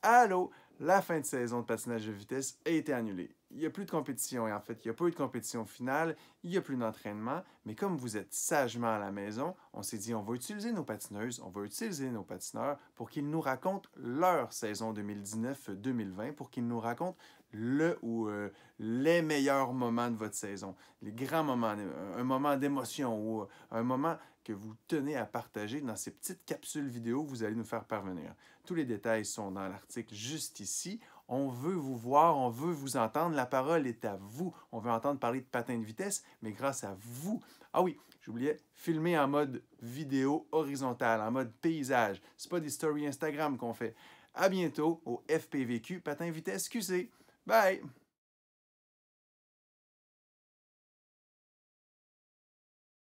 « Allô, la fin de saison de patinage de vitesse a été annulée. Il n'y a plus de compétition et en fait, il n'y a pas eu de compétition finale, il n'y a plus d'entraînement, mais comme vous êtes sagement à la maison, on s'est dit on va utiliser nos patineuses, on va utiliser nos patineurs pour qu'ils nous racontent leur saison 2019-2020, pour qu'ils nous racontent le ou euh, les meilleurs moments de votre saison, les grands moments, un moment d'émotion ou euh, un moment que vous tenez à partager dans ces petites capsules vidéo que vous allez nous faire parvenir. Tous les détails sont dans l'article juste ici. On veut vous voir, on veut vous entendre. La parole est à vous. On veut entendre parler de patin de vitesse, mais grâce à vous. Ah oui, j'oubliais, filmer en mode vidéo horizontale, en mode paysage. n'est pas des stories Instagram qu'on fait. À bientôt au FPVQ Patin Vitesse QC. Bye!